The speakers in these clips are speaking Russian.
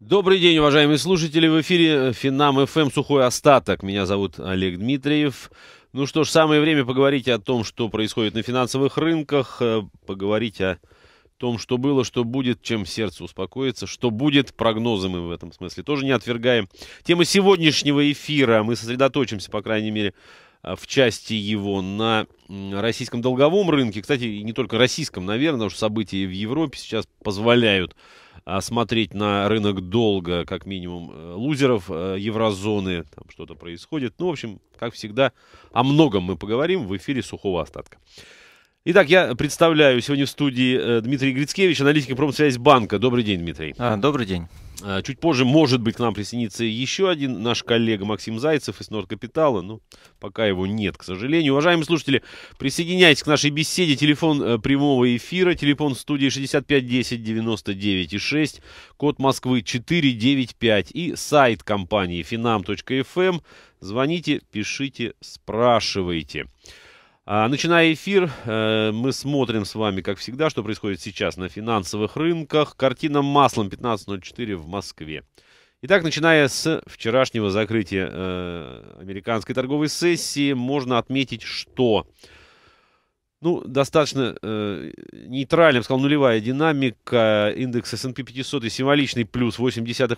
Добрый день, уважаемые слушатели. В эфире э, Финам ФМ «Сухой остаток». Меня зовут Олег Дмитриев. Ну что ж, самое время поговорить о том, что происходит на финансовых рынках, э, поговорить о том, что было, что будет, чем сердце успокоится, что будет, прогнозы мы в этом смысле тоже не отвергаем. Тема сегодняшнего эфира, мы сосредоточимся, по крайней мере, э, в части его на российском долговом рынке. Кстати, не только российском, наверное, потому что события в Европе сейчас позволяют а, смотреть на рынок долга, как минимум, э, лузеров э, еврозоны, там что-то происходит. Ну, в общем, как всегда, о многом мы поговорим в эфире «Сухого остатка». Итак, я представляю сегодня в студии э, Дмитрий Грицкевич, аналитик промсвязь банка. Добрый день, Дмитрий. А, добрый день. А, чуть позже, может быть, к нам присоединится еще один наш коллега Максим Зайцев из Нордкапитала. но ну, пока его нет, к сожалению. Уважаемые слушатели, присоединяйтесь к нашей беседе. Телефон э, прямого эфира, телефон студии 65 10 код Москвы 495 и сайт компании finam.fm. Эм. Звоните, пишите, спрашивайте. А, начиная эфир, э, мы смотрим с вами, как всегда, что происходит сейчас на финансовых рынках. Картина маслом 15.04 в Москве. Итак, начиная с вчерашнего закрытия э, американской торговой сессии, можно отметить, что ну, достаточно э, нейтральным, сказал, нулевая динамика. Индекс S&P 500 символичный плюс 0,8%,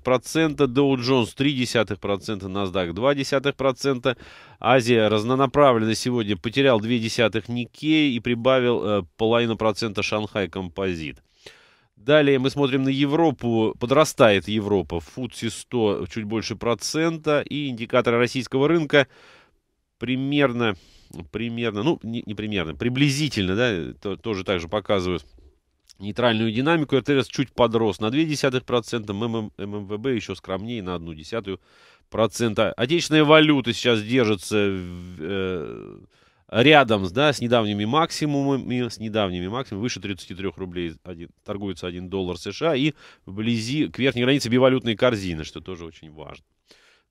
Dow Jones 0,3%, NASDAQ 2,2%. Азия разнонаправленно сегодня потерял 0,2% Никей и прибавил э, процента Шанхай Композит. Далее мы смотрим на Европу. Подрастает Европа. Фудси 100 чуть больше процента. И индикаторы российского рынка примерно примерно, ну, не, не примерно, приблизительно, да, э, то, тоже также показывают нейтральную динамику. РТРС чуть подрос на 0,2%, ММ, ММВБ еще скромнее на 0,1%. Отечественная валюта сейчас держится э, рядом да, с недавними максимумами, с недавними максимумами, выше 33 рублей один, торгуется 1 доллар США и вблизи к верхней границе бивалютной корзины, что тоже очень важно.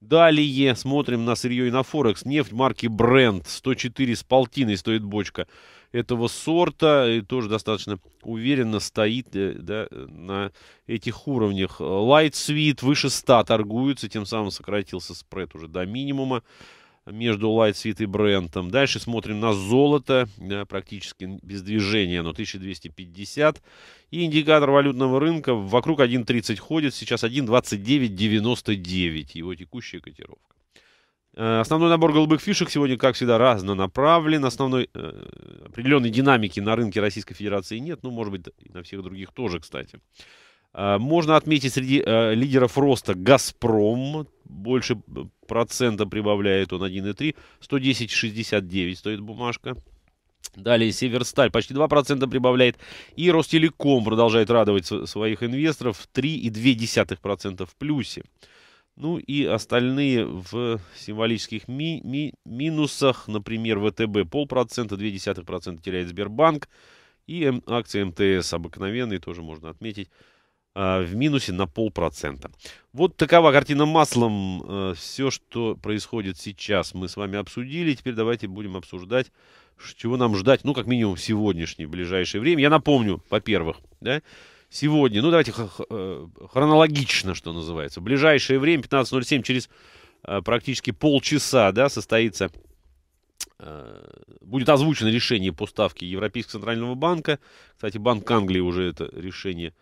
Далее смотрим на сырье и на Форекс. Нефть марки Brent. 104 с полтиной стоит бочка этого сорта. И тоже достаточно уверенно стоит э, да, на этих уровнях. Light Sweet выше 100 торгуется. Тем самым сократился спред уже до минимума между Light Sweet и Брентом. Дальше смотрим на золото, да, практически без движения, оно 1250. И индикатор валютного рынка вокруг 1.30 ходит, сейчас 1.2999, его текущая котировка. Э, основной набор голубых фишек сегодня, как всегда, разнонаправлен. Основной э, определенной динамики на рынке Российской Федерации нет. Ну, может быть, и на всех других тоже, кстати. А, можно отметить среди а, лидеров роста «Газпром». Больше э, процента прибавляет он 1,3. 110,69 стоит бумажка. Далее Северсталь почти 2% прибавляет. И Ростелеком продолжает радовать своих инвесторов 3,2% в плюсе. Ну и остальные в символических ми ми минусах, например, ВТБ полпроцента, 0,2% теряет Сбербанк. И акции МТС обыкновенные тоже можно отметить. А, в минусе на полпроцента. Вот такова картина маслом. А, Все, что происходит сейчас, мы с вами обсудили. Теперь давайте будем обсуждать, чего нам ждать, ну, как минимум, в сегодняшнее, ближайшее время. Я напомню, во-первых, да, сегодня, ну, давайте э, хронологично, что называется, в ближайшее время, 15.07, через а, практически полчаса, да, состоится будет озвучено решение по ставке Европейского центрального банка. Кстати, Банк Англии уже это решение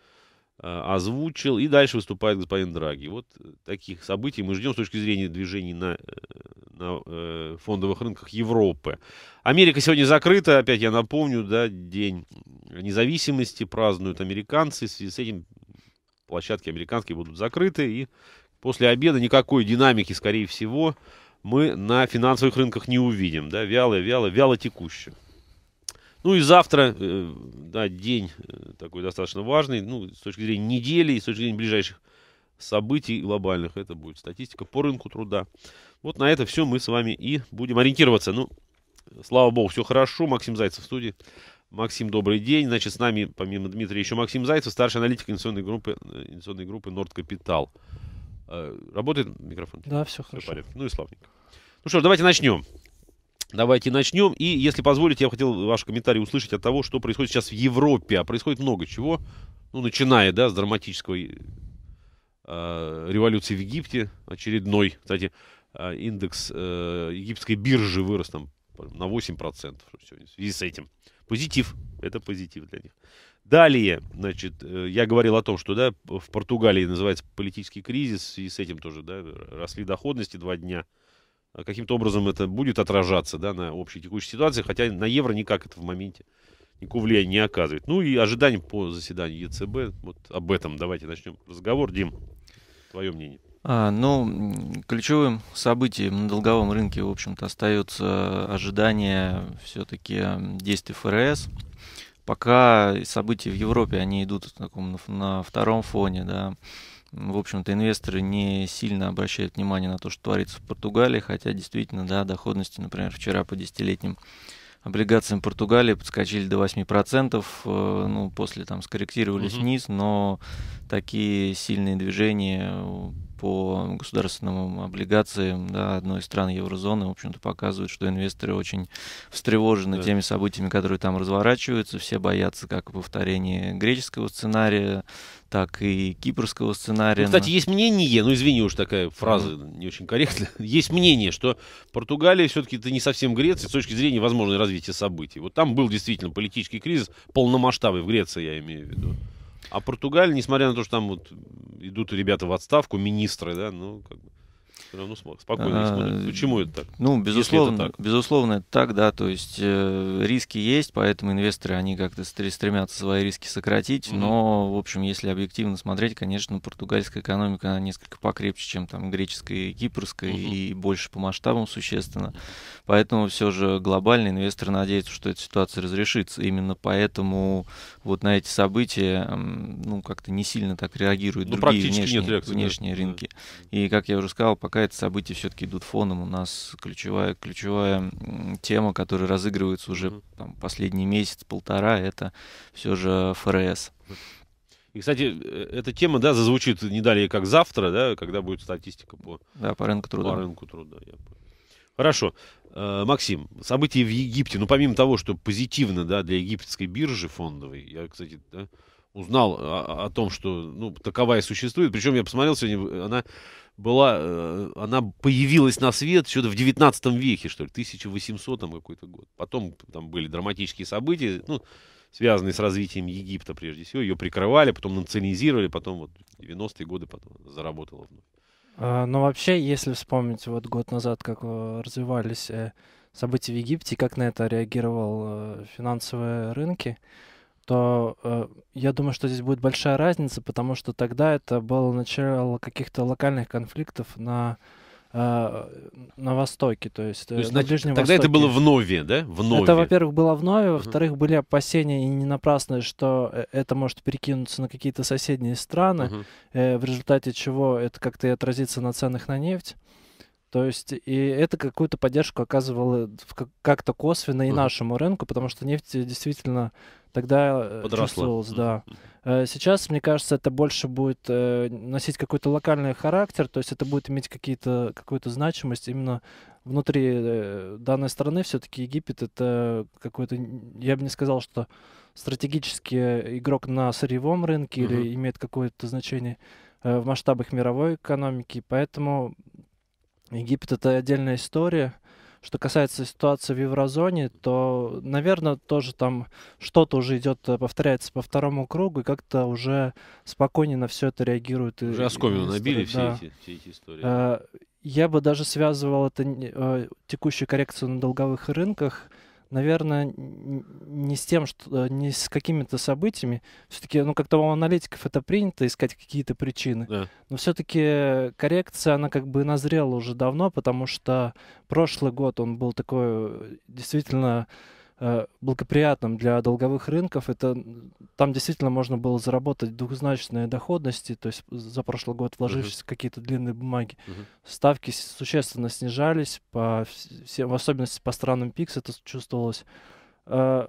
а, озвучил, и дальше выступает господин Драги. Вот э, таких событий мы ждем с точки зрения движений на, э, на э, фондовых рынках Европы. Америка сегодня закрыта, опять я напомню, да, день независимости празднуют американцы, в связи с этим площадки американские будут закрыты, и после обеда никакой динамики, скорее всего, мы на финансовых рынках не увидим, да, вяло-вяло, вяло текущее. Ну и завтра, э, да, день э, такой достаточно важный, ну, с точки зрения недели и с точки зрения ближайших событий глобальных. Это будет статистика по рынку труда. Вот на это все мы с вами и будем ориентироваться. Ну, слава богу, все хорошо. Максим Зайцев в студии. Максим, добрый день. Значит, с нами, помимо Дмитрия, еще Максим Зайцев, старший аналитик инвестиционной группы, э, инвестиционной группы Нордкапитал. Работает микрофон? Да, все, все хорошо. Порядок. Ну и славненько. Ну что ж, давайте начнем. Давайте начнем. И, если позволите, я бы хотел ваши комментарии услышать от того, что происходит сейчас в Европе. А происходит много чего. Ну, начиная, да, с драматической э, революции в Египте. Очередной, кстати, э, индекс э, египетской биржи вырос там на 8% сегодня в связи с этим. Позитив. Это позитив для них. Далее, значит, э, я говорил о том, что, да, в Португалии называется политический кризис, и с этим тоже, да, росли доходности два дня – Э, каким-то образом это будет отражаться да, на общей текущей ситуации, хотя на евро никак это в моменте никакого влияния не оказывает. Ну и ожидания по заседанию ЕЦБ, вот об этом давайте начнем разговор. Дим, твое мнение. А, ну, ключевым событием на долговом рынке, в общем-то, остается ожидание все-таки действий ФРС. Пока события в Европе, они идут на, на втором фоне, да в общем-то, инвесторы не сильно обращают внимание на то, что творится в Португалии, хотя действительно, да, доходности, например, вчера по десятилетним облигациям Португалии подскочили до 8%, э, ну, после там скорректировались угу. вниз, но такие сильные движения э, по государственным облигациям да, одной из стран еврозоны, в общем-то, показывают, что инвесторы очень встревожены да. теми событиями, которые там разворачиваются. Все боятся как повторения греческого сценария, так и кипрского сценария. Ну, кстати, есть мнение, ну извини уж такая фраза mm. не очень корректная, есть мнение, что Португалия все-таки это не совсем Греция с точки зрения возможного развития событий. Вот там был действительно политический кризис полномасштабный в Греции, я имею в виду. А Португалия, несмотря на то, что там вот идут ребята в отставку, министры, да, ну, как бы, все равно ну, ну, смог. Спокойно а, смотрит. Почему это так? Ну, безусловно, это так? безусловно, это так, да. То есть э, риски есть, поэтому инвесторы, они как-то стремятся свои риски сократить. Mm-hmm. Но, в общем, если объективно смотреть, конечно, португальская экономика, она несколько покрепче, чем там греческая и кипрская, mm-hmm. и больше по масштабам существенно. Поэтому все же глобальный инвесторы надеются что эта ситуация разрешится. Именно поэтому вот на эти события, ну, как-то не сильно так реагируют ну, другие внешние, нет реакции, внешние да. рынки. И, как я уже сказал, пока какая-то события все-таки идут фоном. У нас ключевая, ключевая тема, которая разыгрывается уже там, последний месяц-полтора, это все же ФРС. И, кстати, э, эта тема, да, зазвучит не далее, как завтра, да, когда будет статистика по, да, по рынку труда. По рынку труда, я Хорошо. Э, Максим, события в Египте, ну, помимо того, что позитивно, да, для египетской биржи фондовой, я, кстати, да, узнал о, о том, что, ну, таковая существует, причем я посмотрел сегодня, она была, э, она появилась на свет что-то в 19 веке, что ли, 1800 там какой-то год. Потом там были драматические события, ну, связанные с развитием Египта прежде всего. Ее прикрывали, потом национизировали, потом вот 90-е годы потом заработала вновь. А, но ну, вообще, если вспомнить вот год назад, как э, развивались э, события в Египте, как на это реагировал финансовые рынки, что э, я думаю, что здесь будет большая разница, потому что тогда это было начало каких-то локальных конфликтов на э, на востоке, то есть, то э, есть на Ближнем тогда Востоке. это было в нове, да? В нове. Это, во-первых, было в нове, во-вторых, uh были опасения и не напрасно, что э, это может перекинуться на какие-то соседние страны, uh э, в результате чего это как-то и отразится на ценах на нефть. То есть и это какую-то поддержку оказывало как-то косвенно и нашему рынку, потому что нефть э, действительно тогда э, Подросла. чувствовалась, да. Э, сейчас, мне кажется, это больше будет носить какой-то локальный характер, то есть это будет иметь какие-то, какую-то значимость именно внутри данной страны. Все-таки Египет это какой-то, я бы не сказал, что стратегический игрок на сырьевом рынке или имеет какое-то значение в масштабах мировой экономики, поэтому Египет — это отдельная история. Что касается ситуации в еврозоне, то, наверное, тоже там что-то уже идет, э, повторяется по второму кругу, и как-то уже спокойнее на все это реагирует. Уже оскомину набили да. все, эти, все эти истории. Э, я бы даже связывал это э, текущую коррекцию на долговых рынках наверное, не с тем, что не с какими-то событиями. Все-таки, ну, как-то у аналитиков это принято искать какие-то причины. Да. Но все-таки коррекция, она как бы назрела уже давно, потому что прошлый год он был такой э, действительно Э, благоприятным для долговых рынков. Это там действительно можно было заработать двухзначные доходности, то есть за прошлый год вложившись uh-huh. в какие-то длинные бумаги. Uh-huh. Ставки существенно снижались, по, всем в особенности по странам ПИКС это чувствовалось. Э,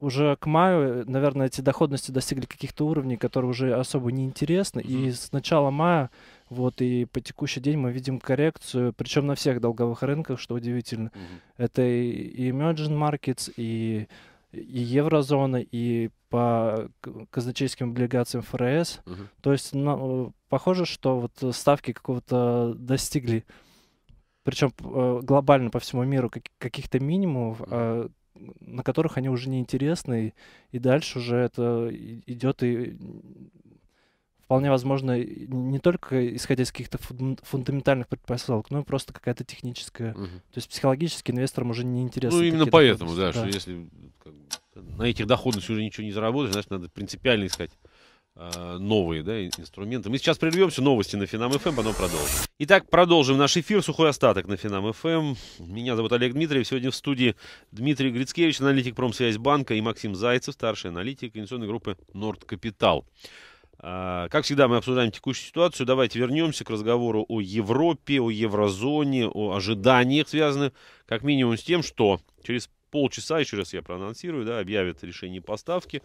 уже к маю, наверное, эти доходности достигли каких-то уровней, которые уже особо не интересны. Mm-hmm. И с начала мая, вот, и по текущий день мы видим коррекцию, причем на всех долговых рынках, что удивительно. Mm-hmm. Это и emerging markets, и, и еврозона, и по казначейским облигациям ФРС. Mm-hmm. То есть на, ну, похоже, что вот ставки какого-то достигли причем э, глобально по всему миру как, каких-то минимумов, э, на которых они уже не интересны, и, и дальше уже это идет и вполне возможно не только исходя из каких-то фундаментальных предпосылок, но и просто какая-то техническая. Угу. То есть психологически инвесторам уже не интересно. Ну именно поэтому, да, да, что если как, на этих доходах уже ничего не заработаешь, значит надо принципиально искать Э, новые да, инструменты. Мы сейчас прервемся, новости на Финам ФМ, эм, потом продолжим. Итак, продолжим наш эфир. Сухой остаток на Финам ФМ. Эм. Меня зовут Олег Дмитриев. Сегодня в студии Дмитрий Грицкевич, аналитик Промсвязьбанка и Максим Зайцев, старший аналитик инвестиционной группы Норд Капитал. Э, как всегда, мы обсуждаем текущую ситуацию. Давайте вернемся к разговору о Европе, о еврозоне, о ожиданиях, связанных как минимум с тем, что через полчаса, еще раз я проанонсирую, да, объявят решение поставки.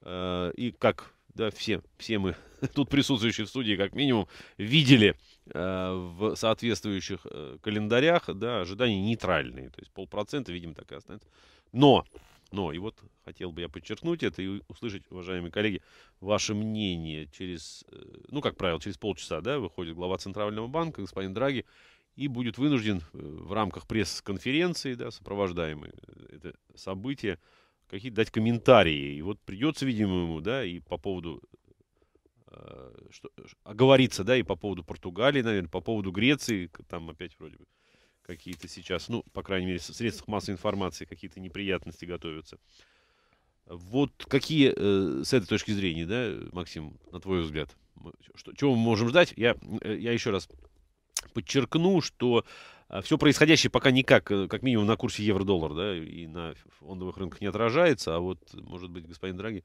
Э, и как да, все, все мы тут присутствующие в студии, как минимум, видели э, в соответствующих э, календарях, да, ожидания нейтральные, то есть полпроцента, видимо, так и останется. Но, но, и вот хотел бы я подчеркнуть это и услышать, уважаемые коллеги, ваше мнение через, э, ну, как правило, через полчаса, да, выходит глава Центрального банка, господин Драги, и будет вынужден э, в рамках пресс-конференции, да, сопровождаемой э, это событие, какие-то дать комментарии. И вот придется, видимо, ему, да, и по поводу э, что, оговориться, да, и по поводу Португалии, наверное, по поводу Греции, там опять вроде бы какие-то сейчас, ну, по крайней мере, в средствах массовой информации какие-то неприятности готовятся. Вот какие э, с этой точки зрения, да, Максим, на твой взгляд, что, чего мы можем ждать? Я, э, я еще раз подчеркну, что а, все происходящее пока никак, э, как минимум на курсе евро-доллар, да, и на фондовых рынках не отражается, а вот, может быть, господин Драги,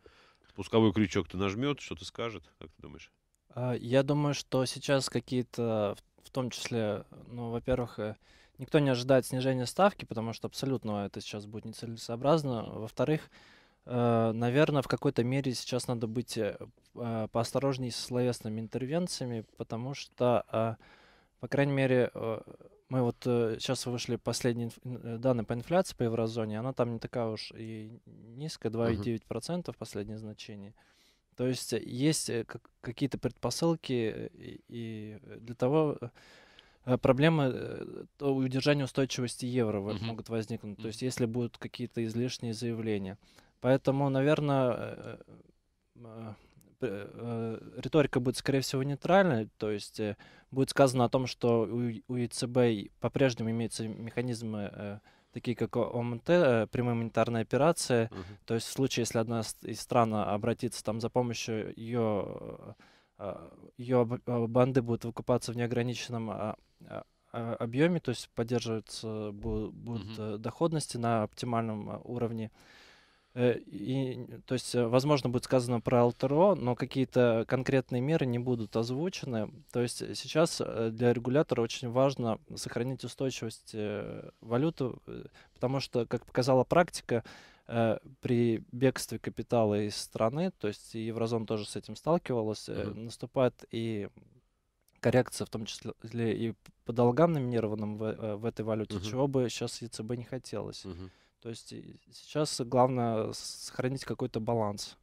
спусковой крючок-то нажмет, что-то скажет, как ты думаешь? А, я думаю, что сейчас какие-то, в том числе, ну, во-первых, э, никто не ожидает снижения ставки, потому что абсолютно это сейчас будет нецелесообразно. Во-вторых, э, наверное, в какой-то мере сейчас надо быть а, поосторожнее со словесными интервенциями, потому что, по крайней мере, мы вот э, сейчас вышли последние инф... Э, данные по инфляции по еврозоне, она там не такая уж и низкая, 2,9% uh-huh. последнее значение. То есть э, есть э, как, какие-то предпосылки и, и для того, проблемы удержания устойчивости евро uh-huh. могут возникнуть. Uh-huh. То есть, если будут какие-то излишние заявления. Поэтому, наверное, Э, риторика будет, скорее всего, нейтральной, то есть э, будет сказано о том, что у, у ЕЦБ по-прежнему имеются механизмы э, такие как ОМТ, прямая монетарная операция. Uh-huh. То есть в случае, если одна из стран обратится там за помощью, ее, ее банды будут выкупаться в неограниченном а, а, а, объеме, то есть поддерживаются будут uh-huh. доходности на оптимальном уровне. Uh, Э, и, то есть, э, возможно, будет сказано про ЛТРО, но какие-то конкретные меры не будут озвучены. То есть э, сейчас для регулятора очень важно сохранить устойчивость валюты, потому что, как показала практика, при бегстве капитала из страны, то есть Еврозон тоже с этим сталкивалась, mm-hmm. наступает и коррекция, в том числе и по долгам номинированным в, в этой валюте, mm-hmm. чего бы сейчас ЕЦБ не хотелось. Mm-hmm. То есть э, сейчас главное сохранить какой-то баланс.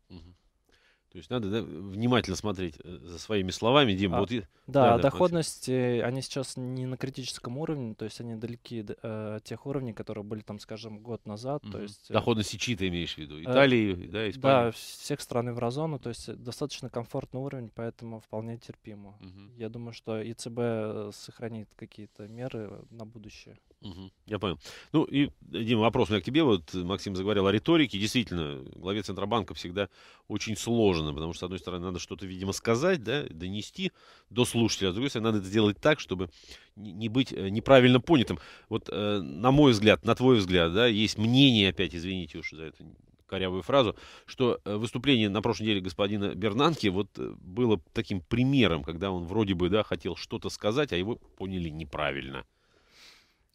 То есть надо да, внимательно смотреть э, за своими словами, Дима. А, вот, да, да, доходности, вот. они сейчас не на критическом уровне, то есть они далеки э, от тех уровней, которые были там, скажем, год назад. Угу. То есть, э, доходности чьи ты имеешь в виду? Италии, э, да, Испании? Да, всех стран еврозоны, то есть достаточно комфортный уровень, поэтому вполне терпимо. Угу. Я думаю, что ЕЦБ сохранит какие-то меры на будущее. Угу, я понял. Ну и, Дима, вопрос у меня к тебе. Вот Максим заговорил о риторике. Действительно, главе Центробанка всегда очень сложно, потому что, с одной стороны, надо что-то, видимо, сказать, да, донести до слушателя, а с другой стороны, надо это сделать так, чтобы не быть э, неправильно понятым. Вот, э, на мой взгляд, на твой взгляд, да, есть мнение, опять, извините уж за это корявую фразу, что э, выступление на прошлой неделе господина Бернанки вот э, было таким примером, когда он вроде бы, да, хотел что-то сказать, а его поняли неправильно.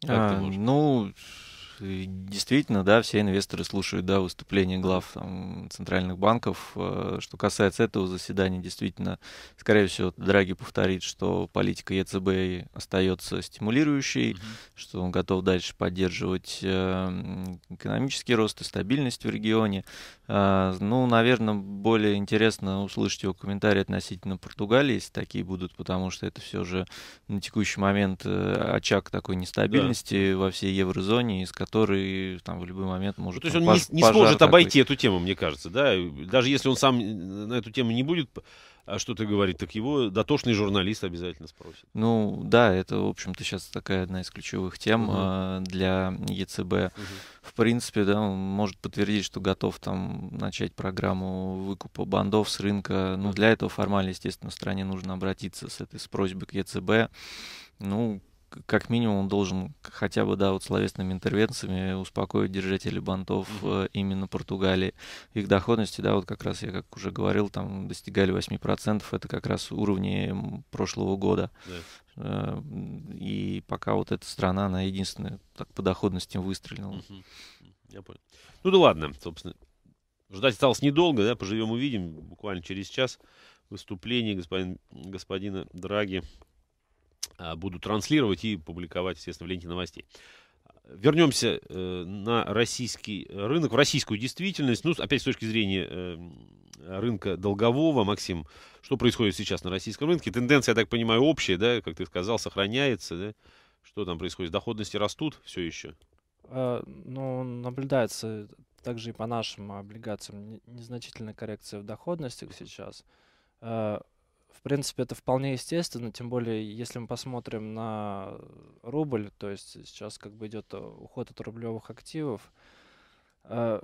Как а, ты Ну, действительно, да, все инвесторы слушают да, выступления глав там, центральных банков. Э, что касается этого заседания, действительно, скорее всего, Драги повторит, что политика ЕЦБ остается стимулирующей, mm-hmm. что он готов дальше поддерживать эм, экономический рост и стабильность в регионе. Э, ну, наверное, более интересно услышать его комментарии относительно Португалии, если такие будут, потому что это все же на текущий момент э, очаг такой нестабильности да. во всей еврозоне, из которой который там в любой момент может... Ну, то есть он пож- не, не сможет обойти эту тему, мне кажется, да? Даже если он сам э, на эту тему не будет а что-то говорить, так его дотошный журналист обязательно спросит. Ну да, это, в общем-то, сейчас такая одна из ключевых тем угу. э, для ЕЦБ. Угу. В принципе, да, он может подтвердить, что готов там начать программу выкупа бандов с рынка. Ну, угу. для этого формально, естественно, стране нужно обратиться с этой с просьбой к ЕЦБ. Ну, как минимум он должен хотя бы, да, вот словесными интервенциями успокоить держателей бантов mm-hmm. именно Португалии. Их доходности, да, вот как раз я как уже говорил, там достигали 8%, это как раз уровни прошлого года. Yeah. Э, и пока вот эта страна, она единственная так по доходности выстрелила. Mm-hmm. Я понял. Ну да ладно, собственно. Ждать осталось недолго, да, поживем увидим. Буквально через час выступление господин, господина Драги а, буду транслировать и публиковать, естественно, в ленте новостей. Вернемся э, на российский рынок, в российскую действительность. Ну, опять с точки зрения э, рынка долгового, Максим, что происходит сейчас на российском рынке? Тенденция, я так понимаю, общая, да, как ты сказал, сохраняется, да? Что там происходит? Доходности растут все еще? А, ну, наблюдается также и по нашим облигациям незначительная коррекция в доходностях сейчас. А, в принципе, это вполне естественно, тем более, если мы посмотрим на рубль, то есть сейчас как бы идет э, уход от рублевых активов. Э,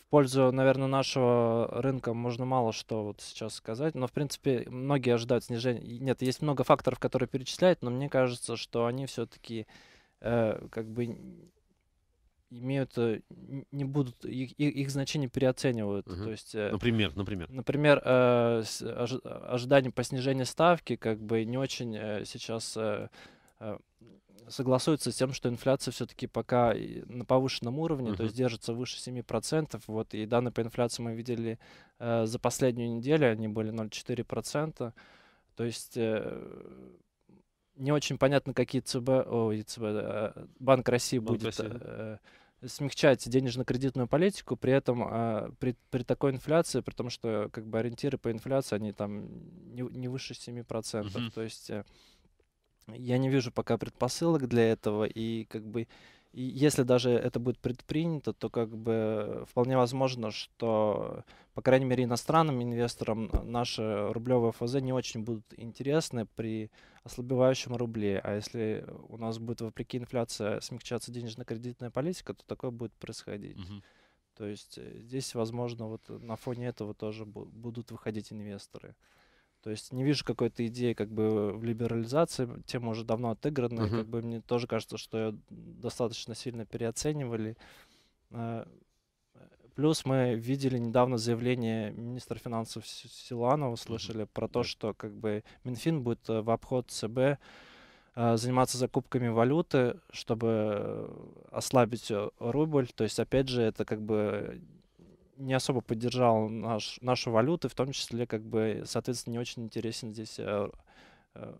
в пользу, наверное, нашего рынка можно мало что вот сейчас сказать, но, в принципе, многие ожидают снижения. Нет, есть много факторов, которые перечисляют, но мне кажется, что они все-таки э, как бы имеют, э, не будут, их, их, их значение переоценивают. Угу. То есть, э, например, например. Например, э, ожидание по снижению ставки как бы не очень сейчас согласуется с тем, что инфляция все-таки пока на повышенном уровне, uh-huh. то есть держится выше 7%. Вот, и данные по инфляции мы видели за последнюю неделю, они были 0,4%. То есть не очень понятно, какие ЦБ, о, ЦБ э, Банк России Банк будет России. Э, смягчать денежно-кредитную политику, при этом э, при, при такой инфляции, при том, что как бы ориентиры по инфляции, они там не, не выше 7%. uh То есть э, я не вижу пока предпосылок для этого, и как бы и если даже это будет предпринято, то как бы вполне возможно, что, по крайней мере, иностранным инвесторам наши рублевые ФЗ не очень будут интересны при ослабевающем рубле. А если у нас будет, вопреки инфляции, смягчаться денежно-кредитная политика, то такое будет происходить. Угу. То есть э, здесь, возможно, вот на фоне этого тоже будут выходить инвесторы. То есть не вижу какой-то идеи как бы в либерализации, тема уже давно отыграна, uh-huh. как бы мне тоже кажется, что ее достаточно сильно переоценивали. Э, плюс мы видели недавно заявление министра финансов Силанова, слышали uh-huh. про то, что как бы Минфин будет э, в обход ЦБ э, заниматься закупками валюты, чтобы ослабить рубль. То есть, опять же, это как бы не особо поддержал наш, нашу валюту, в том числе, как бы, соответственно, не очень интересен здесь э, э,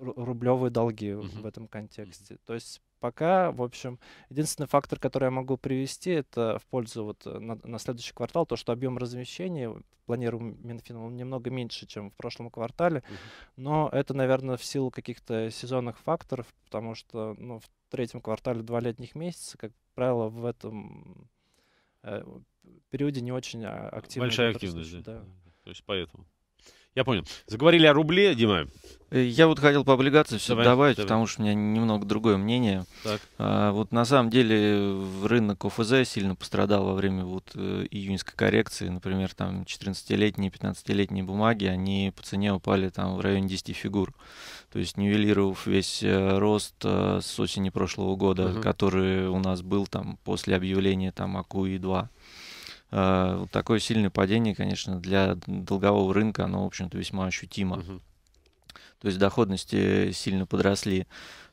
рублевые долги mm-hmm. в этом контексте. То есть пока, в общем, единственный фактор, который я могу привести, это в пользу вот э, на, на следующий квартал, то, что объем размещения, планируем Минфин, он немного меньше, чем в прошлом квартале, uh-huh. но это, наверное, в силу каких-то сезонных факторов, потому что ну, в третьем квартале два летних месяца, как правило, в этом э, периоде не очень а, активно. Большая активность, да. да. То есть поэтому. Я понял. Заговорили о рубле, Дима. Э, я вот хотел по облигации все давай, добавить, давай. потому что у меня немного другое мнение. Так. А, вот на самом деле рынок ОФЗ сильно пострадал во время вот э, июньской коррекции. Например, там 14-летние, 15-летние бумаги, они по цене упали там в районе 10 фигур. То есть нивелировав весь э, рост с осени прошлого года, угу. который у нас был там после объявления там АКУИ-2. Э, вот такое сильное падение, конечно, для долгового рынка, оно, в общем-то, весьма ощутимо. То есть доходности сильно подросли.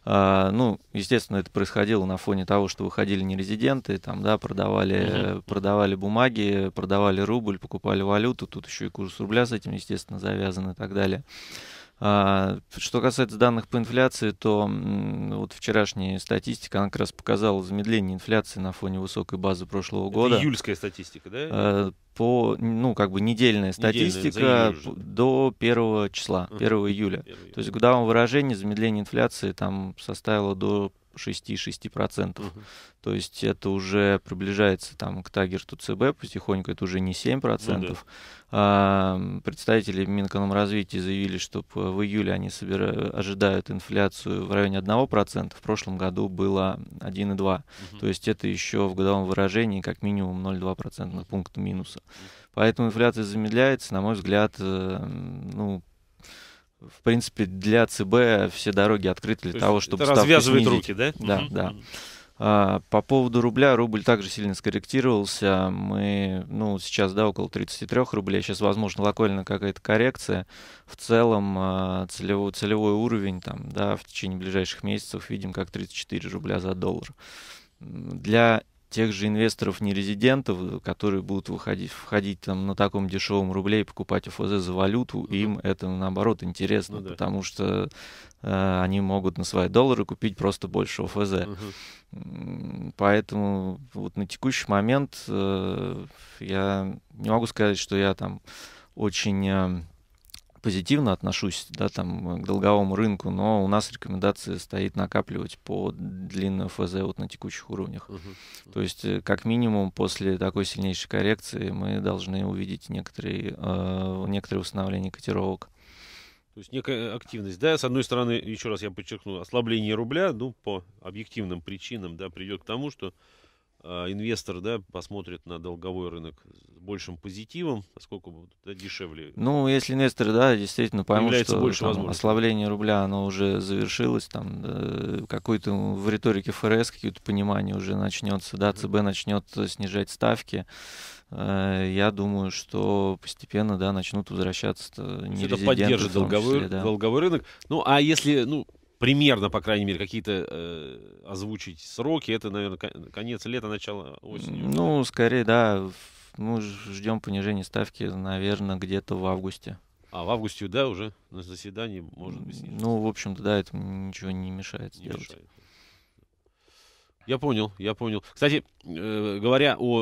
А, ну, естественно, это происходило на фоне того, что выходили не резиденты, там, да, продавали, угу. продавали бумаги, продавали рубль, покупали валюту, тут еще и курс рубля с этим, естественно, завязан и так далее. А, что касается данных по инфляции, то вот вчерашняя статистика, она как раз показала замедление инфляции на фоне высокой базы прошлого Это года. июльская статистика, да? А, по, ну, как бы недельная статистика недельная, до 1 числа, 1 июля. 1 июля. То есть в годовом выражении замедление инфляции там составило до 6-6%. Угу. То есть это уже приближается там, к тагерту ЦБ, потихоньку это уже не 7%. Ну, да. а, представители Минэкономразвития заявили, что э, в июле они собира... ожидают инфляцию в районе 1%, в прошлом году было 1,2%. Угу. То есть это еще в годовом выражении как минимум 0,2% пункта минуса. Поэтому инфляция замедляется, на мой взгляд, э, ну, в принципе, для ЦБ все дороги открыты для То того, чтобы это развязывает снизить. руки, да? Да, угу. да. А, по поводу рубля, рубль также сильно скорректировался. Мы, ну, сейчас, да, около 33 рублей. Сейчас, возможно, локально какая-то коррекция. В целом, а, целевой, целевой уровень, там, да, в течение ближайших месяцев видим как 34 рубля за доллар. Для тех же инвесторов нерезидентов, э, которые будут выходить, входить там на таком дешевом рубле и покупать УФЗ за валюту, угу. им это наоборот интересно, ну, да. потому что э, они могут на свои доллары купить просто больше УФЗ. Угу. Поэтому вот на текущий момент э, я не могу сказать, что я там очень э, позитивно отношусь да, там, к долговому рынку, но у нас рекомендация стоит накапливать по длинному ФЗ вот на текущих уровнях. Uh -huh. То есть, э, как минимум, после такой сильнейшей коррекции мы должны увидеть некоторые, э, некоторые восстановления котировок. То есть некая активность, да, с одной стороны, еще раз я подчеркну, ослабление рубля, ну, по объективным причинам, да, придет к тому, что а, инвестор да, посмотрит на долговой рынок с большим позитивом, поскольку да, дешевле. Ну, если инвесторы, да, действительно поймут, что больше там, ослабление рубля, оно уже завершилось, там да, э, какой-то в риторике ФРС какое-то понимание уже начнется, да, ЦБ начнет снижать ставки, э, я думаю, что постепенно, да, начнут возвращаться. Не это поддержит долговой, да. долговой рынок. Ну, а если, ну, примерно, по крайней мере, какие-то э, озвучить сроки. Это, наверное, конец лета, начало осени. Ну, скорее, да. Мы ждем понижения ставки, наверное, где-то в августе. А в августе, да, уже на заседании, можно объяснить? Ну, в общем-то, да, это ничего не мешает не сделать. Мешает. Я понял, я понял. Кстати, э, говоря о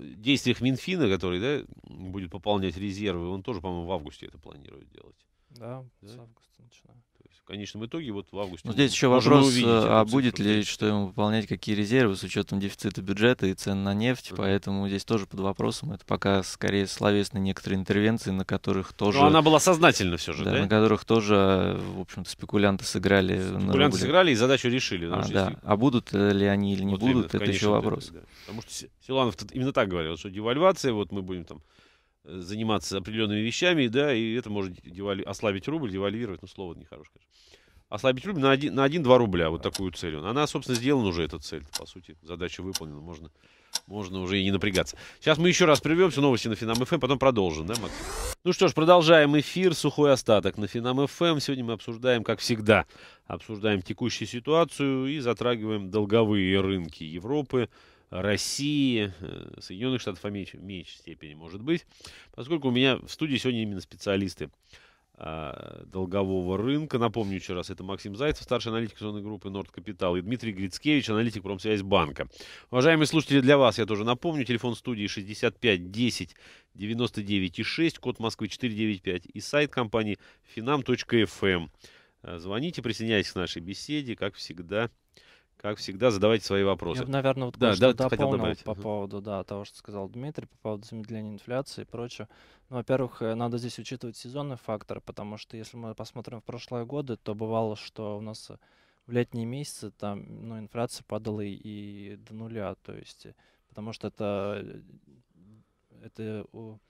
э, действиях Минфина, который да, будет пополнять резервы, он тоже, по-моему, в августе это планирует делать. Да, да? с августа начинаю в конечном итоге вот в августе. Ну, здесь еще вопрос, увидите, э, а будет ли что ему выполнять какие резервы с учетом дефицита бюджета и цен на нефть, да. поэтому здесь тоже под вопросом. Это пока скорее словесные некоторые интервенции, на которых тоже... Но ну, она была сознательна все же, да? да? на которых тоже, в общем-то, спекулянты сыграли. Спекулянты сыграли и задачу решили. А, да. если... а будут э, ли они или не вот будут, именно, это конечно, еще вопрос. Это, да. Потому что Силанов именно так говорил, что девальвация, вот мы будем там э, заниматься определенными вещами, да, и это может девали... ослабить рубль, девальвировать, но ну, слово нехорошее, конечно ослабить рубль на 1-2 на рубля. Вот такую цель. Она, собственно, сделана уже, эта цель. По сути, задача выполнена. Можно, можно уже и не напрягаться. Сейчас мы еще раз прервемся. Новости на Финам ФМ, эм, потом продолжим, да, Макс? Ну что ж, продолжаем эфир. Сухой остаток на Финам ФМ. Эм. Сегодня мы обсуждаем, как всегда, обсуждаем текущую ситуацию и затрагиваем долговые рынки Европы. России, э, Соединенных Штатов в меньшей степени, может быть, поскольку у меня в студии сегодня именно специалисты Э, долгового рынка. Напомню еще раз, это Максим Зайцев, старший аналитик зоны группы Норд Капитал, и Дмитрий Грицкевич, аналитик промсвязьбанка. Уважаемые слушатели, для вас я тоже напомню, телефон студии 65 10 99 6, код Москвы 495 и сайт компании finam.fm. Эм. Э, звоните, присоединяйтесь к нашей беседе, как всегда как всегда, задавайте свои вопросы. Я бы, наверное, вот да, да, дополнил добавить. по поводу да, того, что сказал Дмитрий, по поводу замедления инфляции и прочее. Ну, во-первых, э, надо здесь учитывать сезонный фактор, потому что если мы посмотрим в прошлые годы, то бывало, что у нас э, в летние месяцы там ну, инфляция падала и до нуля, то есть э, потому что это это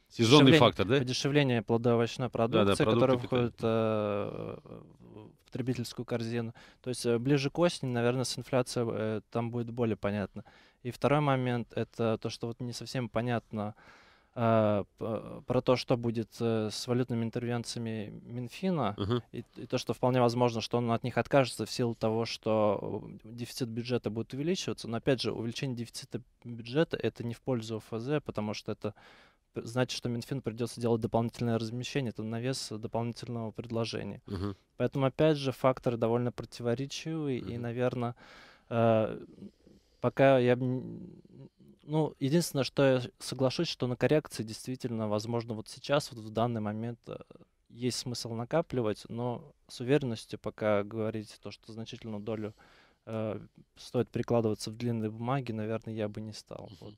сезонный фактор, да? Подешевление плода овощной продукции, да, да, которая входит э, в потребительскую корзину. То есть э, ближе к осени, наверное, с инфляцией э, там будет более понятно. И второй момент это то, что вот не совсем понятно Э, про то, что будет э, с валютными интервенциями Минфина, uh-huh. и, и то, что вполне возможно, что он от них откажется в силу того, что э, дефицит бюджета будет увеличиваться. Но опять же, увеличение дефицита бюджета это не в пользу ФЗ, потому что это значит, что Минфин придется делать дополнительное размещение, это навес дополнительного предложения. Uh-huh. Поэтому опять же факторы довольно противоречивые uh-huh. и, наверное, пока я ну, единственное, что я соглашусь, что на коррекции действительно, возможно, вот сейчас, вот в данный момент э, есть смысл накапливать, но с уверенностью пока говорить то, что значительную долю э, стоит прикладываться в длинные бумаги, наверное, я бы не стал. Вот,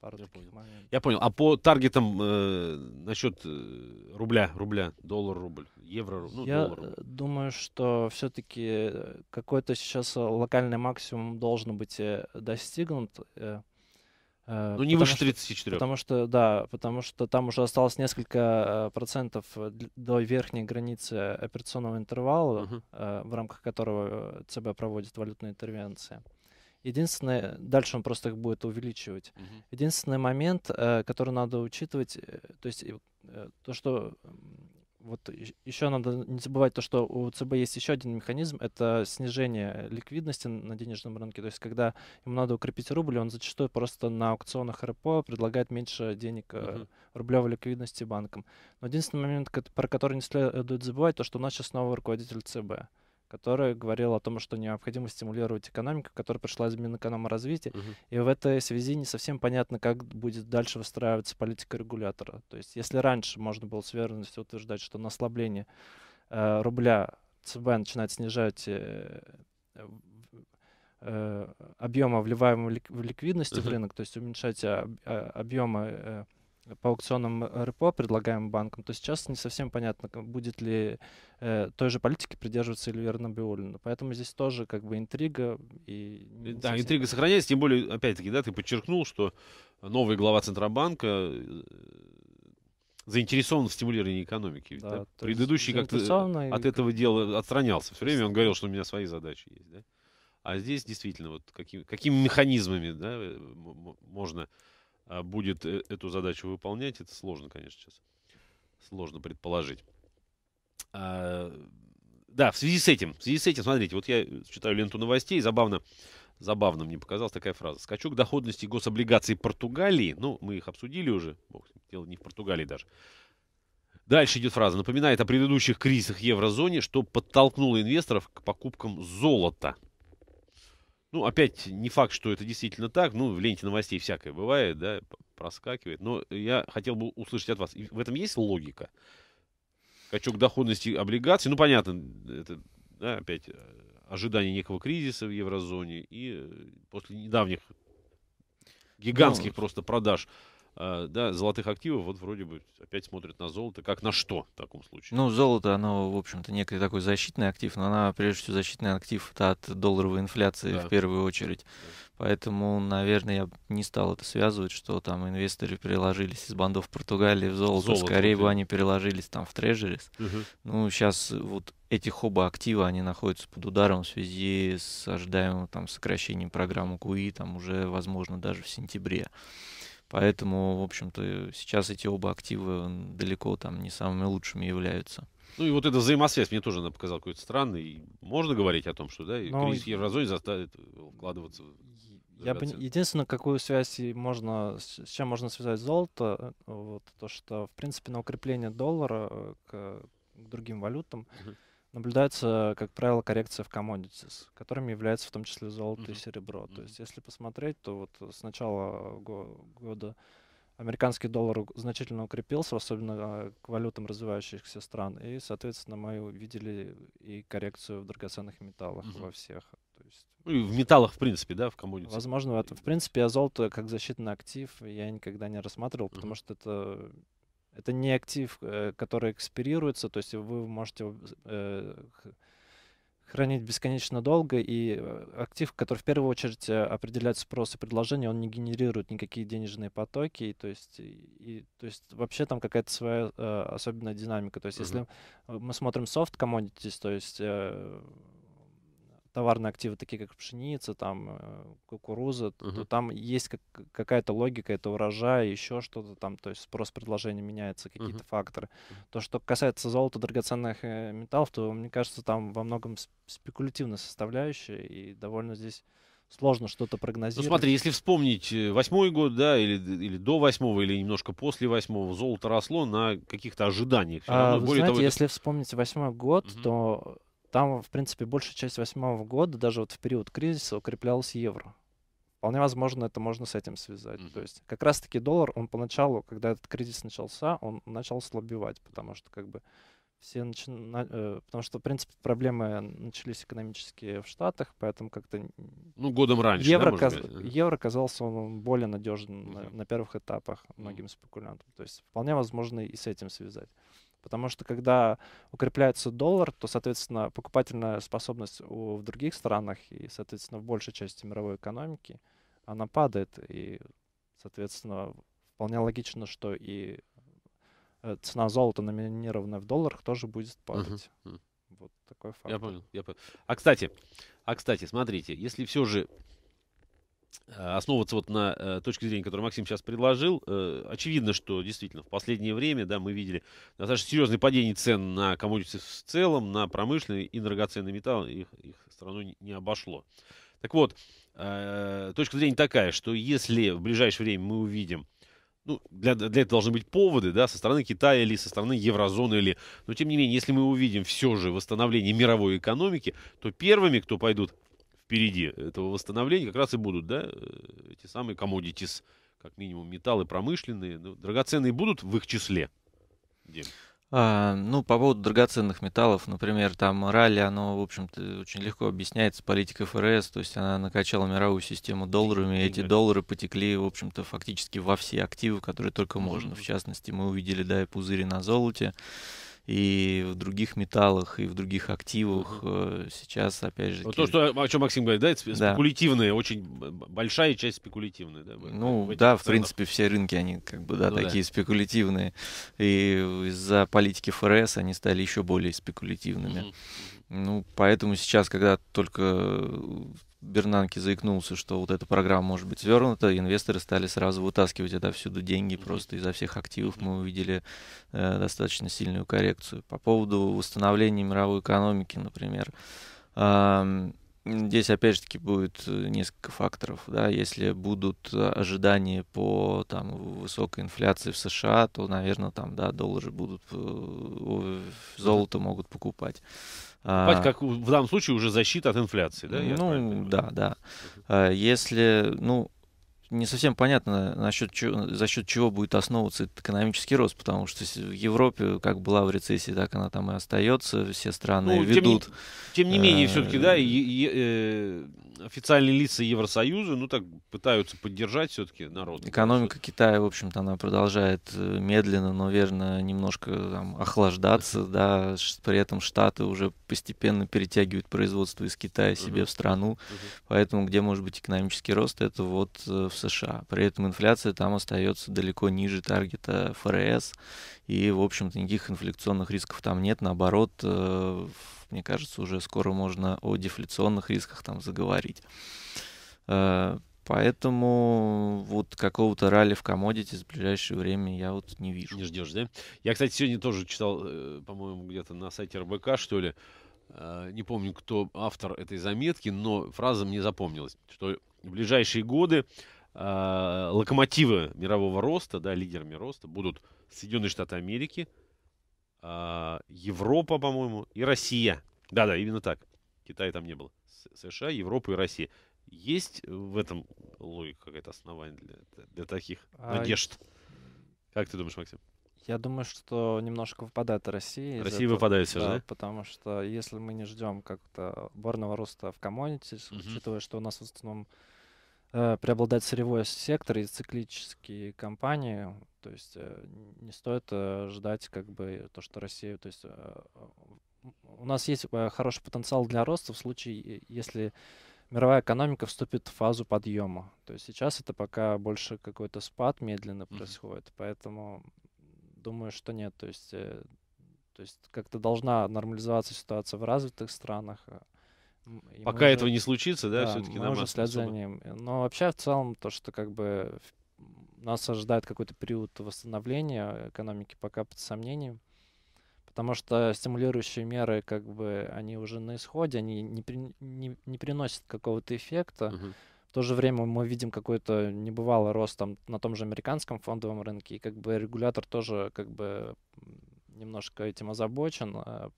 пару я, понял. я понял. А по таргетам э, насчет э, рубля, рубля, доллар, рубль, евро, рубль, ну, я доллар. Рубль. Э, думаю, что все-таки какой-то сейчас локальный максимум должен быть достигнут. Э, Э, ну, не выше 34. Что, потому что, да, потому что там уже осталось несколько э, процентов э, до верхней границы операционного интервала, угу. в рамках которого ЦБ проводит валютные интервенции. Единственное, дальше он просто их будет увеличивать. Угу. Единственный момент, который надо учитывать, то есть то, что вот еще надо не забывать то, что у ЦБ есть еще один механизм, это снижение ликвидности на денежном рынке. То есть, когда ему надо укрепить рубль, он зачастую просто на аукционах РПО предлагает меньше денег uh-huh. рублевой ликвидности банкам. Но единственный момент, про который не следует забывать, то, что у нас сейчас новый руководитель ЦБ которая говорила о том, что необходимо стимулировать экономику, которая пришла из Минэкономразвития. Угу. Uh-huh. И в этой связи не совсем понятно, как будет дальше выстраиваться политика регулятора. То есть если раньше можно было с верностью утверждать, что на ослабление э, рубля ЦБ начинает снижать э, э, объема вливаемого лик- в ликвидности uh-huh. в рынок, то есть уменьшать об, а, а, объемы э, по аукционам э, РПО, предлагаемым банкам то сейчас не совсем понятно, будет ли э, той же политики придерживаться Эльвира Набиулина. Поэтому здесь тоже как бы интрига. И да, совсем... интрига сохраняется, тем более, опять-таки, да, ты подчеркнул, что новый глава Центробанка э, заинтересован в стимулировании экономики. Да, да? Предыдущий как-то от этого дела отстранялся. Все время он говорил, что у меня свои задачи есть. Да? А здесь действительно, вот какими какими механизмами да, э, можно а, будет э, эту задачу выполнять, это сложно, конечно, сейчас. Сложно предположить. А, да, в связи с этим, в связи с этим, смотрите, вот я читаю ленту новостей, забавно, забавно мне показалась такая фраза. Скачок доходности гособлигаций Португалии, ну, мы их обсудили уже, бог, дело не в Португалии даже. Дальше идет фраза. Напоминает о предыдущих кризисах в еврозоне, что подтолкнуло инвесторов к покупкам золота. Ну, опять, не факт, что это действительно так. Ну, в ленте новостей всякое бывает, да, проскакивает. Но я хотел бы услышать от вас. в этом есть логика? Качок доходности облигаций. Ну, понятно, это, да, опять э, ожидание некого кризиса в еврозоне. И э, после недавних ну, гигантских ну, просто продаж а, да, золотых активов, вот вроде бы опять смотрят на золото, как на что в таком случае? Ну, золото, оно, в общем-то, некий такой защитный актив, но она, прежде всего, защитный актив от долларовой инфляции да. в первую очередь. Да. Поэтому, наверное, я не стал это связывать, что там инвесторы переложились из бандов Португалии в золото. золото Скорее бы они переложились там в трежерис. Угу. Ну, сейчас вот эти хоба актива, они находятся под ударом в связи с ожидаемым там сокращением программы КУИ, там уже, возможно, даже в сентябре. Поэтому, в общем-то, сейчас эти оба актива далеко там не самыми лучшими являются. Ну и вот эта взаимосвязь мне тоже она показала какой-то странной. Можно говорить о том, что да, Но... кризис в еврозоне заставит вкладываться. Я пон... Единственное, какую связь можно, с чем можно связать золото, э, вот, то, что, в принципе, на укрепление доллара э, к, к другим валютам, uh-huh наблюдается, как правило, коррекция в commodities, которыми является в том числе золото uh-huh. и серебро. Uh-huh. То есть, если посмотреть, то вот с начала го- года американский доллар значительно укрепился, особенно а, к валютам развивающихся стран, и, соответственно, мы увидели и коррекцию в драгоценных металлах uh-huh. во всех. То есть, ну и в металлах, в принципе, да, в коммунити. Возможно, это, в принципе, я золото как защитный актив я никогда не рассматривал, потому uh-huh. что это это не актив, э, который экспирируется, то есть вы можете э, хранить бесконечно долго, и э, актив, который в первую очередь определяет спрос и предложение, он не генерирует никакие денежные потоки, и, то есть, и, то есть вообще там какая-то своя особенная динамика. То есть uh-huh. если мы смотрим soft commodities, то есть товарные активы, такие как пшеница, там, э, кукуруза, угу. то там есть как, какая-то логика, это урожай, еще что-то там, то есть спрос предложение меняется, какие-то угу. факторы. То, что касается золота, драгоценных э, металлов, то, мне кажется, там во многом спекулятивная составляющая, и довольно здесь сложно что-то ну, прогнозировать. Ну смотри, если вспомнить э, восьмой год, да, или, или до восьмого, или немножко после восьмого, золото росло на каких-то ожиданиях. А, вы знаете, того, если это... вспомнить восьмой год, угу. то там, в принципе, большая часть восьмого года, даже вот в период кризиса, укреплялся евро. Вполне возможно, это можно с этим связать. Mm-hmm. То есть как раз-таки доллар, он поначалу, когда этот кризис начался, он начал слабевать, потому что как бы все начинали, э, потому что, в принципе, проблемы начались экономические в Штатах, поэтому как-то... Ну, годом раньше, евро, да, каз... евро казался он более надежным угу. Uh на, на первых этапах многим uh -huh. спекулянтам. То есть вполне возможно и с этим связать. Потому что когда укрепляется доллар, то, соответственно, покупательная способность у, в других странах и, соответственно, в большей части мировой экономики, она падает. И, соответственно, вполне логично, что и э, цена золота, номинированная в долларах, тоже будет падать. Uh-huh. Вот такой факт. Я понял, я понял. А кстати, а кстати, смотрите, если все же Э, основываться вот на э, точке зрения, которую Максим сейчас предложил, э, очевидно, что действительно в последнее время, да, мы видели достаточно серьезное падение цен на коммодити в целом, на промышленные и драгоценные металлы, их, их страну не, не обошло. Так вот, э, точка зрения такая, что если в ближайшее время мы увидим ну, для, для этого должны быть поводы, да, со стороны Китая или со стороны еврозоны или... Но, тем не менее, если мы увидим все же восстановление мировой экономики, то первыми, кто пойдут впереди этого восстановления как раз и будут, да, э, эти самые commodities, как минимум металлы промышленные, ну, драгоценные будут в их числе? Дим. А, ну, по поводу драгоценных металлов, например, там ралли, оно, в общем-то, очень легко объясняется политикой ФРС, то есть она накачала мировую систему долларами, и эти доллары потекли, в общем-то, фактически во все активы, которые только можно. В частности, мы увидели, да, и пузыри на золоте, и в других металлах, и в других активах. Э, сейчас, опять же... Вот то, что, о чем Максим говорит, да, это спекулятивная, да. очень большая часть спекулятивная. Да, ну в да, в принципе, все рынки, они как бы, да, ну, такие да. спекулятивные. И из-за политики ФРС они стали еще более спекулятивными. Угу. Ну, поэтому сейчас, когда только Бернанки заикнулся, что вот эта программа может быть свернута, инвесторы стали сразу вытаскивать отовсюду деньги, просто изо всех активов мы увидели э, достаточно сильную коррекцию. По поводу восстановления мировой экономики, например, э, Здесь, опять же таки, будет э, несколько факторов. Да? Если будут ожидания по там, высокой инфляции в США, то, наверное, там, да, доллары будут, э, золото могут покупать. Покупать, а. как в данном случае, уже защита от инфляции, да? Ну, да, да. А если, ну, не совсем понятно, насчет чего, за счет чего будет основываться этот экономический рост, потому что в Европе, как была в рецессии, так она там и остается, все страны ну, ведут. Тем не, тем не менее, э, все-таки, да, э, официальные лица Евросоюза, ну так, пытаются поддержать все-таки народ. Экономика Китая, в общем-то, она продолжает э, медленно, но верно немножко там, охлаждаться, да, при этом Штаты уже постепенно перетягивают производство из Китая себе в страну, поэтому где может быть экономический рост, это вот в в США. При этом инфляция там остается далеко ниже таргета ФРС, и, в общем-то, никаких инфляционных рисков там нет. Наоборот, э, мне кажется, уже скоро можно о дефляционных рисках там заговорить. Э, поэтому вот какого-то ралли в комодите в ближайшее время я вот не вижу. Не ждешь, да? Я, кстати, сегодня тоже читал, э, по-моему, где-то на сайте РБК, что ли, не помню, кто автор этой заметки, но фраза мне запомнилась, что в ближайшие годы э, локомотивы мирового роста, да, лидерами роста будут Соединенные Штаты Америки, э, Европа, по-моему, и Россия. Да-да, именно так. Китая там не было. США, Европа и Россия. Есть в этом логика какое-то основание для, для таких а... надежд? Как ты думаешь, Максим? Я думаю, что немножко выпадает Россия. Россия этого, выпадает все да, же, да? Потому что если мы не ждем как-то борного роста в коммунити, учитывая, что у нас в основном Э, преобладать сырьевой сектор и циклические компании. То есть э, не стоит э, ждать как бы то, что Россия, то есть у нас есть хороший потенциал для роста в случае, если мировая экономика вступит в фазу подъема. То есть сейчас это пока больше какой-то спад медленно mm-hmm. происходит, поэтому думаю, что нет. То есть, то есть как-то должна нормализоваться ситуация в развитых странах, и Пока этого уже, не случится, да, да все-таки мы нам уже след за ним. Но вообще в целом то, что как бы нас ожидает какой-то период восстановления экономики, пока под сомнением. Потому что стимулирующие меры, как бы, они уже на исходе, они не, при, не, не приносят какого-то эффекта. Uh-huh. В то же время мы видим какой-то небывалый рост там, на том же американском фондовом рынке, и как бы регулятор тоже как бы немножко этим озабочен, а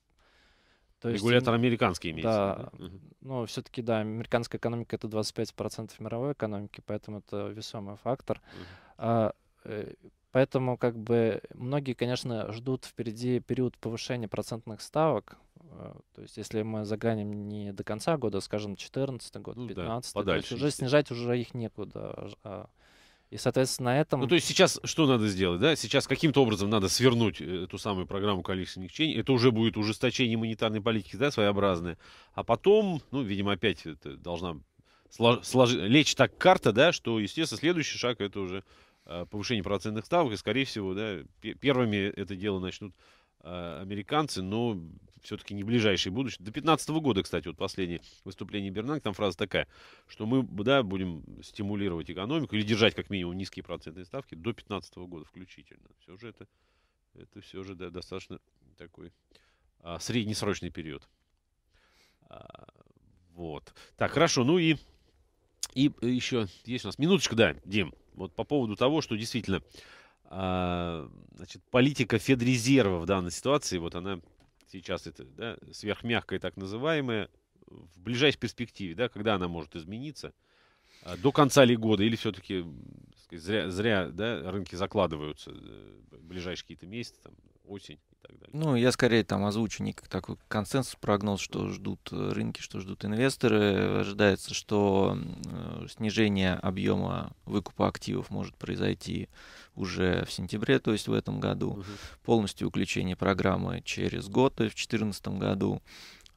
то Регулятор есть, американский имеется. Да, да? Угу. ну, все-таки, да, американская экономика — это 25% мировой экономики, поэтому это весомый фактор. Угу. А, э, Поэтому как бы многие, конечно, ждут впереди период повышения процентных ставок. Э, то есть если мы заглянем не до конца года, скажем, 14 год, 15 ну, да, то есть уже снижать уже их некуда. А а и, соответственно, на этом... Ну, то есть сейчас что надо сделать, да? Сейчас каким-то образом надо свернуть э, эту самую программу количественных чтений. Это уже будет ужесточение монетарной политики, да, своеобразное. А потом, ну, видимо, опять это должна слож... Слож... лечь так карта, да, что, естественно, следующий шаг — это уже э, повышение процентных ставок. И, скорее всего, да, первыми это дело начнут э, американцы, но все-таки не ближайшее будущее. До 15 года, кстати, вот последнее выступление Бернанг, там фраза такая, что мы, да, будем стимулировать экономику или держать как минимум низкие процентные ставки до 15 года включительно. Все же это, это все же да, достаточно такой а, среднесрочный период. А, вот. Так, хорошо, ну и и еще есть у нас минуточка, да, Дим, вот по поводу того, что действительно а, значит, политика Федрезерва в данной ситуации, вот она сейчас это да, сверхмягкая так называемая, в ближайшей перспективе, да, когда она может измениться, а, до конца ли года, или все-таки зря, зря да, рынки закладываются э, ближайшие какие-то месяцы, там, осень и так далее. Ну, я скорее там озвучу не такой консенсус прогноз, что ждут э, рынки, что ждут инвесторы. Ожидается, что э, снижение объема выкупа активов может произойти уже в сентябре, то есть в этом году. Угу. Полностью уключение программы через год, то есть в 2014 году.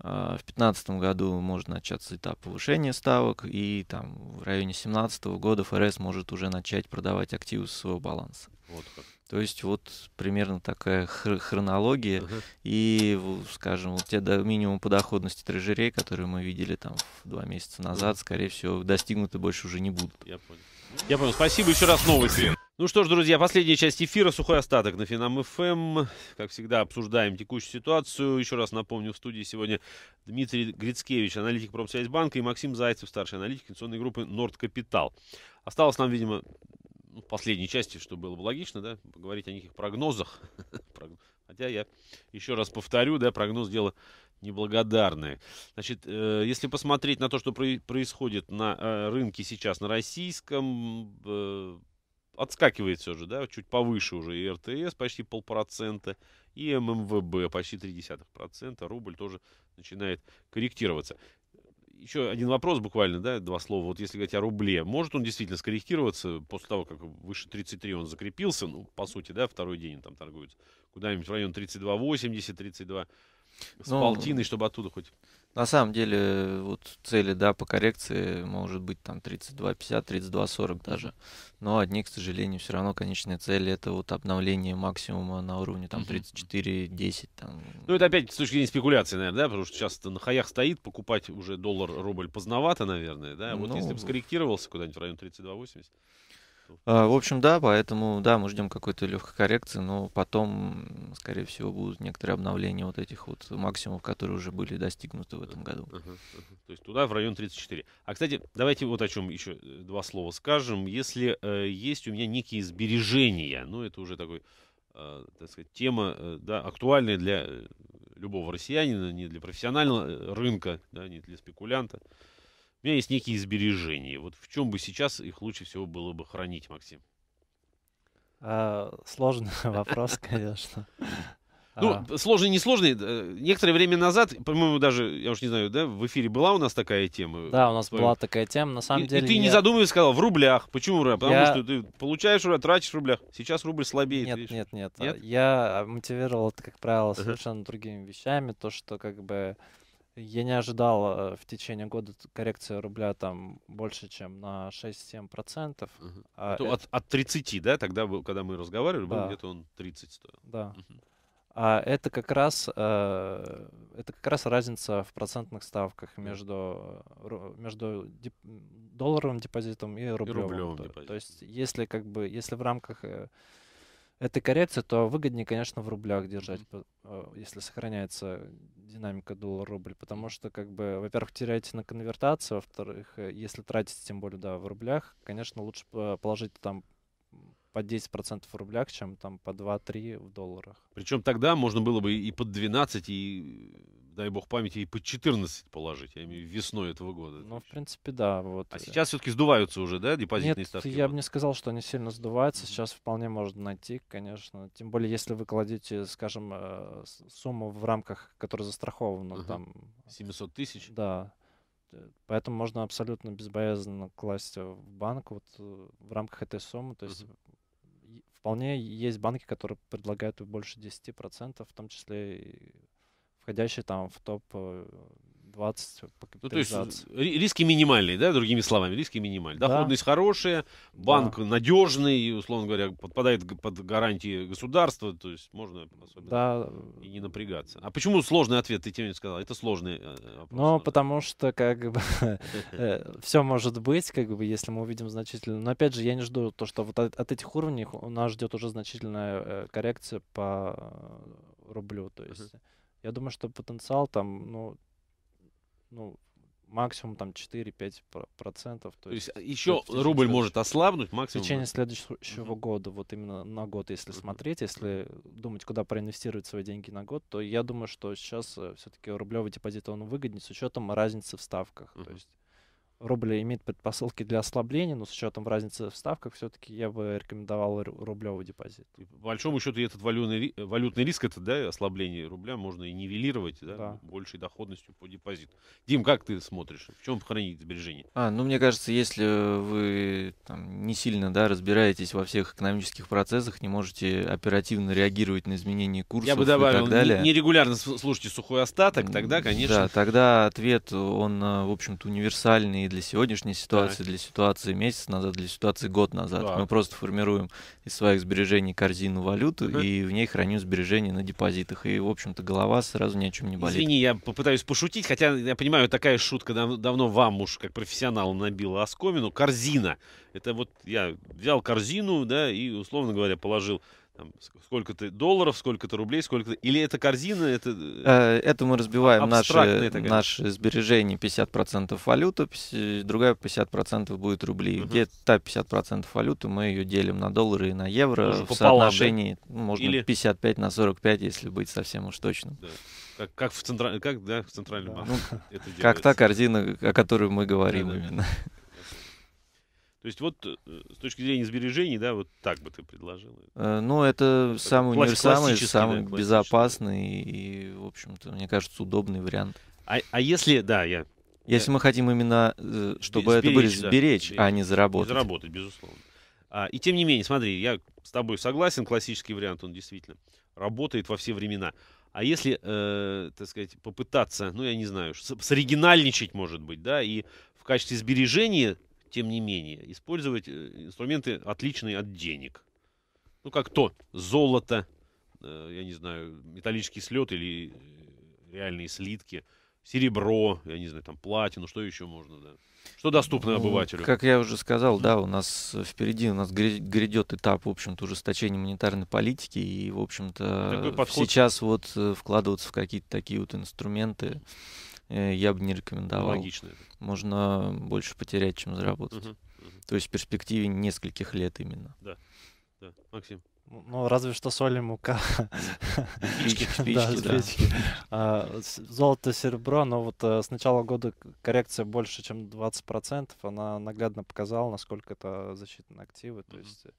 А, в 2015 году может начаться этап повышения ставок, и там в районе 2017 года ФРС может уже начать продавать активы со своего баланса. Вот как. То есть вот примерно такая хронология. Uh-huh. И, скажем, вот те до минимум подоходности трежерей, которые мы видели там два месяца назад, uh-huh. скорее всего, достигнуты больше уже не будут. Я понял. Я понял. Спасибо еще раз новости. Ну что ж, друзья, последняя часть эфира «Сухой остаток» на Финам ФМ. Эм. Как всегда, обсуждаем текущую ситуацию. Еще раз напомню, в студии сегодня Дмитрий Грицкевич, аналитик Промсвязьбанка, и Максим Зайцев, старший аналитик инвестиционной группы «Норд Капитал». Осталось нам, видимо, в ну, последней части, что было бы логично, да, поговорить о неких прогнозах. Хотя я еще раз повторю, да, прогноз дело неблагодарные. Значит, э, если посмотреть на то, что происходит на э, рынке сейчас, на российском, э, отскакивает все же, да, чуть повыше уже и РТС почти полпроцента, и ММВБ почти 0,3%, рубль тоже начинает корректироваться. Еще один вопрос буквально, да, два слова. Вот если говорить о рубле, может он действительно скорректироваться после того, как выше 33 он закрепился, ну, по сути, да, второй день там торгуется, куда-нибудь в район 32,80, 32 с ну, полтиной, чтобы оттуда хоть... На самом деле, вот цели, да, по коррекции может быть там 32.50, 32.40 даже. Но одни, к сожалению, все равно конечная цель это вот обновление максимума на уровне там 34.10. Там. Ну, это опять с точки зрения спекуляции, наверное, да, потому что сейчас на хаях стоит, покупать уже доллар-рубль поздновато, наверное, да. Вот ну, если бы скорректировался куда-нибудь в район 32.80. А, в общем, да, поэтому, да, мы ждем какой-то легкой коррекции, но потом, скорее всего, будут некоторые обновления вот этих вот максимумов, которые уже были достигнуты в этом году. То есть туда в район 34. А, кстати, давайте вот о чем еще э, два слова скажем. Если э, есть у меня некие сбережения, ну, это уже такой, э, так сказать, тема, э, да, актуальная для э, любого россиянина, не для профессионального э, рынка, да, не для спекулянта, э, у меня есть некие сбережения. Вот в чем бы сейчас их лучше всего было бы хранить, Максим? А, сложный вопрос, конечно. Ну, а. сложный, не сложный. Э, некоторое время назад, по-моему, даже, я уж не знаю, да, в эфире была у нас такая тема? Да, у нас Твою... была такая тема, на самом и, деле. И ты нет. не задумываясь сказал, в рублях. Почему? рубля? Потому я... что ты получаешь рубля, тратишь в рублях. Сейчас рубль слабеет. Нет, видишь? нет, нет, нет. Я мотивировал это, как правило, совершенно uh-huh. другими вещами. То, что как бы я не ожидал э, в течение года коррекции рубля там больше, чем на 6-7%. Мгм. А, То это- э от, от 30, да, тогда, был, когда мы разговаривали, был где-то он 30 стоил. да. Мгм. А это как раз э, это как раз разница в процентных ставках между э, между деп- долларовым депозитом и рублевым. рублевым То, то есть если как бы если в рамках э, этой коррекции, то выгоднее, конечно, в рублях держать, э, если сохраняется динамика доллар-рубль, потому что, как бы, во-первых, теряете на конвертации, во-вторых, э, если тратите, тем более, да, в рублях, конечно, лучше э, положить там по 10% в рублях, чем там по 2-3 в долларах. Причем тогда можно было бы и под 12, и, дай бог памяти, и под 14 положить, я имею в виду весной этого года. Ну, в принципе, да. Вот. А сейчас все-таки сдуваются уже, да, депозитные Нет, ставки? я бы не сказал, что они сильно сдуваются, mm-hmm. сейчас вполне можно найти, конечно. Тем более, если вы кладете, скажем, э, сумму в рамках, которая застрахована. Uh-huh. там 700 тысяч? Да. Э, поэтому можно абсолютно безбоязненно класть э, в банк вот в рамках этой суммы. То есть uh-huh Вполне есть банки, которые предлагают больше 10%, в том числе входящие там в топ э, 20 по капитализации. Ну, то есть риски минимальные, да, другими словами, риски минимальные. Да. Доходность хорошая, банк да. надежный, условно говоря, подпадает под гарантии государства, то есть можно особенно да. и не напрягаться. А почему сложный ответ, ты тебе не сказал, это сложный э, э, вопрос. Ну, потому что как бы э, все может быть, как бы, если мы увидим значительно. Но опять же, я не жду то, что вот от, этих уровней у нас ждет уже значительная коррекция по рублю, то есть... Я думаю, что потенциал там, ну, ну, максимум там 4-5 процентов. То, то есть, есть а, еще то рубль может ослабнуть максимум? В течение следующего uh года, вот именно на год, если uh смотреть, если думать, куда проинвестировать свои деньги на год, то я думаю, что сейчас э, все-таки рублевый депозит, он выгоднее с учетом разницы в ставках. uh То есть рубля имеет предпосылки для ослабления, но с учетом разницы в ставках все-таки я бы рекомендовал рублевый депозит. И, по большому счету этот валютный, э, валютный риск, это да, ослабление рубля можно и нивелировать да, да. большей доходностью по депозиту. Дим, как ты смотришь? В чем хранить сбережения? А, ну мне кажется, если вы там, не сильно да, разбираетесь во всех экономических процессах, не можете оперативно реагировать на изменения курсов и так далее. Нерегулярно слушайте сухой остаток, тогда, конечно. Да, тогда ответ, он, э, в общем-то, универсальный для сегодняшней ситуации, так. для ситуации месяц назад, для ситуации год назад. Так. Мы просто формируем из своих сбережений корзину валюту угу. и в ней храню сбережения на депозитах. И, в общем-то, голова сразу ни о чем не болит. Извини, я попытаюсь пошутить, хотя я понимаю, такая шутка дав- давно вам уж как профессионал набила оскомину. Корзина. Это вот я взял корзину, да, и, условно говоря, положил там, сколько-то долларов, сколько-то рублей, сколько-то... Или это корзина, это... Э, э, это мы разбиваем наши, наши сбережения 50% валюта, другая 50% будет рубли. Угу. Где та 50% валюты, мы ее делим на доллары и на евро Уже в пополам, соотношении, да? Ну, можно Или... 55 на 45, если быть совсем уж точным. Да. Как, как в, центральном? как, да, в центральном да. ну, Как та корзина, о которой мы говорим да, да, именно. Да. То есть вот э, с точки зрения сбережений, да, вот так бы ты предложил. Э, ну, это самый универсальный, самый да, безопасный и, в общем-то, мне кажется, удобный вариант. А, а если, да, я... Э, если я... мы хотим именно, чтобы сберечь, это были сберечь, да, а не заработать. Не заработать, безусловно. А, и тем не менее, смотри, я с тобой согласен, классический вариант, он действительно работает во все времена. А если, э, так сказать, попытаться, ну, я не знаю, с оригинальничать может быть, да, и в качестве сбережения тем не менее, использовать э, инструменты отличные от денег. Ну, как то золото, э, я не знаю, металлический слет или э, реальные слитки, серебро, я не знаю, там платину, что еще можно, да. Что доступно ну, обывателю? Как я уже сказал, да, у нас впереди у нас грядет этап, в общем-то, ужесточения монетарной политики, и, в общем-то, подход... сейчас вот вкладываться в какие-то такие вот инструменты, Э, я бы не рекомендовал. Логично. Можно больше потерять, чем заработать. Угу, угу. То есть в перспективе нескольких лет именно. Да, да. Максим. Ну, ну разве что соль и мука. Спички, спички, да. да. А, золото, серебро, но вот э, с начала года коррекция больше, чем 20%. Она наглядно показала, насколько это защитные активы. То есть э,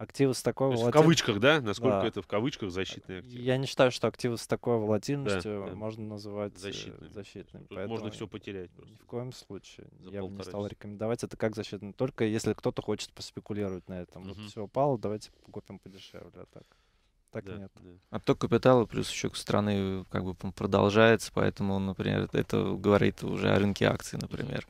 активы с такой волатильностью... В кавычках, да? Насколько да. это в кавычках защитные активы? Я не считаю, что активы с такой волатильностью да, да. можно называть э, защитными. защитными. Поэтому можно все потерять. Просто. Ни в коем случае. За я бы не стал часа. рекомендовать это как защитный. Только если кто-то хочет поспекулировать на этом. Угу. Вот все упало, давайте купим подешевле. А так так да, нет. Да. Отток а капитала плюс еще страны э, как бы продолжается, поэтому, например, это говорит уже о рынке акций, например.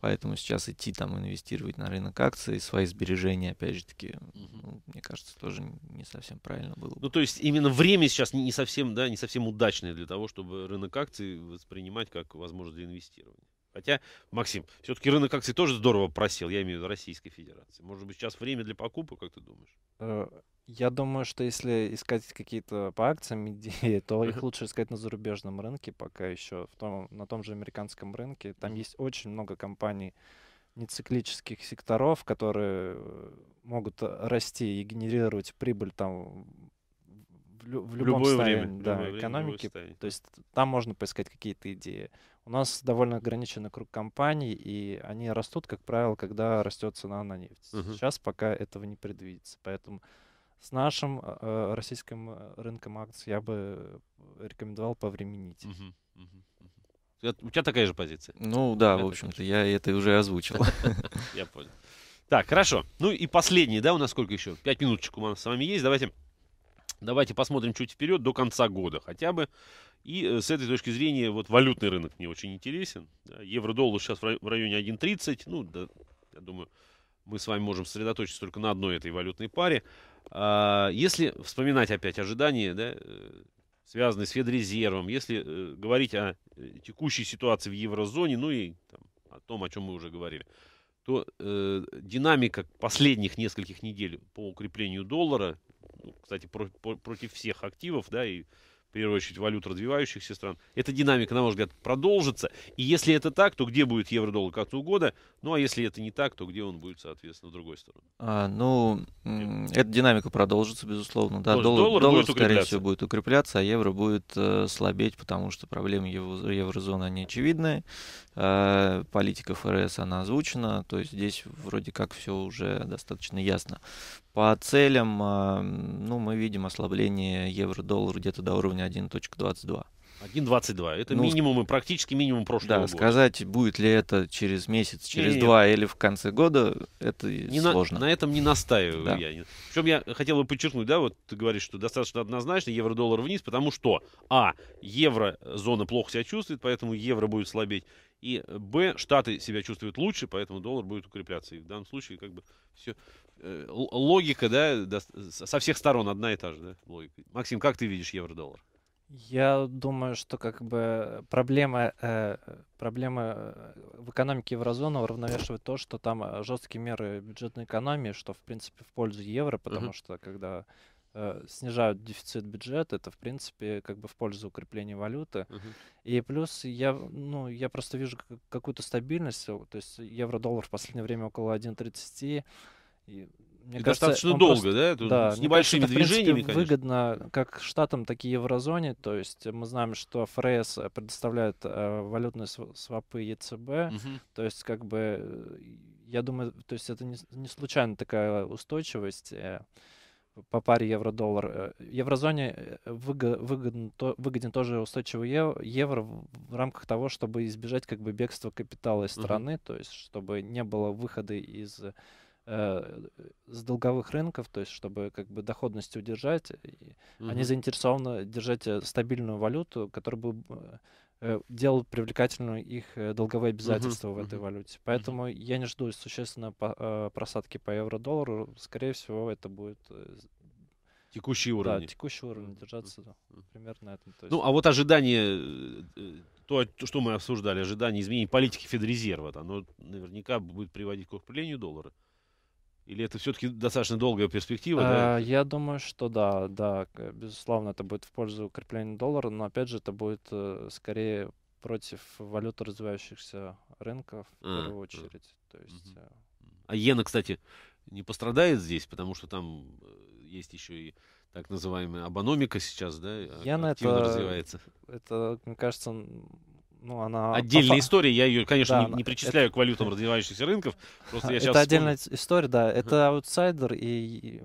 Поэтому сейчас идти там инвестировать на рынок акций, свои сбережения, опять же таки, ну, мне кажется, тоже не совсем правильно было. Ну, бы. Ну, то есть именно время сейчас не совсем, да, не совсем удачное для того, чтобы рынок акций воспринимать как возможность для инвестирования. Хотя, Максим, все-таки рынок акций тоже здорово просел, я имею в виду Российской Федерации. Может быть, сейчас время для покупок, как ты думаешь? Э, я думаю, что если искать какие-то по акциям идеи, то их лучше искать на зарубежном рынке пока еще, в том, на том же американском рынке. Там есть очень много компаний нециклических секторов, которые э, могут э, расти и генерировать прибыль там в, лю- в любом любое состоянии время, да, любое экономики. Время, То есть там можно поискать какие-то идеи. У нас довольно ограниченный круг компаний, и они растут, как правило, когда растет цена на нефть. Угу. Сейчас пока этого не предвидится. Поэтому с нашим э, э российским э, рынком акций я бы э, рекомендовал повременить. Угу, угу, угу. У тебя такая же позиция? Ну да, в общем-то, я это уже озвучил. Я понял. Так, хорошо. Ну и последний, да, у нас сколько еще? Пять минуточек у нас с вами есть. Давайте, давайте посмотрим чуть вперед до конца года хотя бы. И с этой точки зрения вот валютный рынок мне очень интересен. Да, Евро-доллар сейчас в районе 1.30. Ну, да, я думаю, мы с вами можем сосредоточиться только на одной этой валютной паре. А, если вспоминать опять ожидания, да, э, связанные с Федрезервом, если э, говорить о э, текущей ситуации в еврозоне, ну и там, о том, о чем мы уже говорили, то э, динамика последних нескольких недель по укреплению доллара, ну, кстати, про, по, против всех активов, да, и в первую очередь валют развивающихся стран. Эта динамика, на мой взгляд, продолжится. И если это так, то где будет евро-доллар к концу года? Ну, а если это не так, то где он будет, соответственно, в другой стороне? А, ну, Нет. эта динамика продолжится, безусловно. Да, доллар, доллар, доллар скорее всего, будет укрепляться, а евро будет э, слабеть, потому что проблемы евро, еврозоны, они очевидны. Э, политика ФРС, она озвучена, то есть здесь вроде как все уже достаточно ясно. По целям, э, ну, мы видим ослабление евро доллар где-то до уровня 1.22. 1.22. Это ну, минимум и практически минимум прошлого да, года. сказать, будет ли это через месяц, через Нет. два или в конце года, это не сложно. На, на этом не настаиваю да. я. Причем я хотел бы подчеркнуть, да, вот ты говоришь, что достаточно однозначно евро-доллар вниз, потому что, а, евро-зона плохо себя чувствует, поэтому евро будет слабеть. И э, Б, Штаты себя чувствуют лучше, поэтому доллар будет укрепляться. И в данном случае как бы все... Э, логика, да, со всех сторон одна и та же, да, логика. Максим, как ты видишь евро-доллар? Я думаю, что как бы проблема, э, проблема э, в экономике еврозоны уравновешивает то, что там жесткие меры бюджетной экономии, что в принципе в пользу евро, потому uh-huh. что когда Э, снижают дефицит бюджета, это, в принципе, как бы в пользу укрепления валюты. Угу. И плюс я, ну, я просто вижу какую-то стабильность, то есть евро-доллар в последнее время около 1,30, и мне и кажется, достаточно долго, просто, да? Тут да? С небольшими кажется, движениями, это, в принципе, конечно. выгодно как штатам, так и еврозоне. То есть мы знаем, что ФРС э, предоставляет э, валютные свопы ЕЦБ. Угу. То есть как бы, э, я думаю, то есть это не, не случайно такая устойчивость по паре евро-доллар. в э, Еврозоне э, выгоден, выгоден тоже устойчивый евро в рамках того, чтобы избежать как бы бегства капитала из страны, mm-hmm. то есть чтобы не было выхода из э, с долговых рынков, то есть чтобы как бы доходность удержать. Mm-hmm. Они а заинтересованы держать стабильную валюту, которая бы Э, делал привлекательную их э, долговые обязательства uh-huh, в этой uh-huh. валюте. Поэтому uh-huh. я не жду существенной э, просадки по евро-доллару. Скорее всего, это будет Текущий уровень. Да, текущий уровень держаться да, примерно на этом. Ну, есть... Ну, а вот ожидание, то, что мы обсуждали, ожидание изменений политики Федрезерва, оно наверняка будет приводить к укреплению доллара. Или это все-таки достаточно долгая перспектива? А, да? Э, я думаю, что да, да, безусловно, это будет в пользу укрепления доллара, но опять же, это будет э, скорее против валют развивающихся рынков в а, первую очередь. А, То есть, угу. а иена, кстати, не пострадает здесь, потому что там есть еще и так называемая абономика сейчас, да, Яна активно это, развивается. Это, мне кажется, ну, она... Отдельная история, я ее, конечно, да, не, не причисляю это... к валютам развивающихся рынков. Просто я это сейчас отдельная вспомню. история, да. Это аутсайдер, и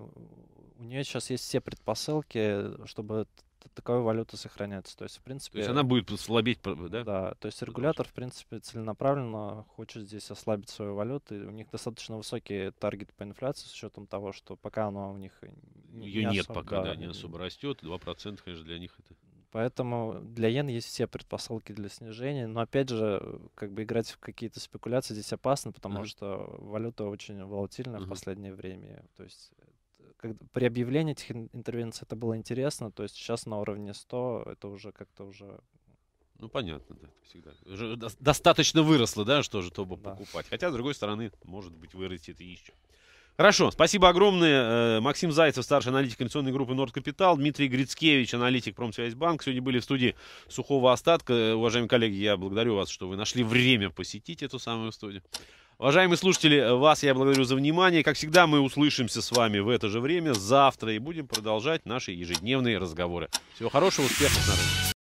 у нее сейчас есть все предпосылки, чтобы такая валюта сохраняется. То есть, в принципе... То есть она будет слабеть, да? Да, то есть регулятор, в принципе, целенаправленно хочет здесь ослабить свою валюту. И у них достаточно высокие таргеты по инфляции с учетом того, что пока она у них... Ее не нет особо, пока, да, да не особо растет. 2%, конечно, для них это... Поэтому для иен есть все предпосылки для снижения. Но опять же, как бы играть в какие-то спекуляции здесь опасно, потому mm-hmm. что валюта очень волатильна mm-hmm. в последнее время. То есть э, как, при объявлении этих интервенций это было интересно. То есть сейчас на уровне 100 это уже как-то уже ну, понятно, да, всегда. достаточно выросло, да, что же, чтобы да. покупать. Хотя, с другой стороны, может быть, вырастет и еще. Хорошо, спасибо огромное. Э, Максим Зайцев, старший аналитик инвестиционной группы Нордкапитал, Дмитрий Грицкевич, аналитик Промсвязьбанк. Сегодня были в студии Сухого Остатка. Э, уважаемые коллеги, я благодарю вас, что вы нашли время посетить эту самую студию. Уважаемые слушатели, вас я благодарю за внимание. Как всегда, мы услышимся с вами в это же время завтра и будем продолжать наши ежедневные разговоры. Всего хорошего, успехов на рынке.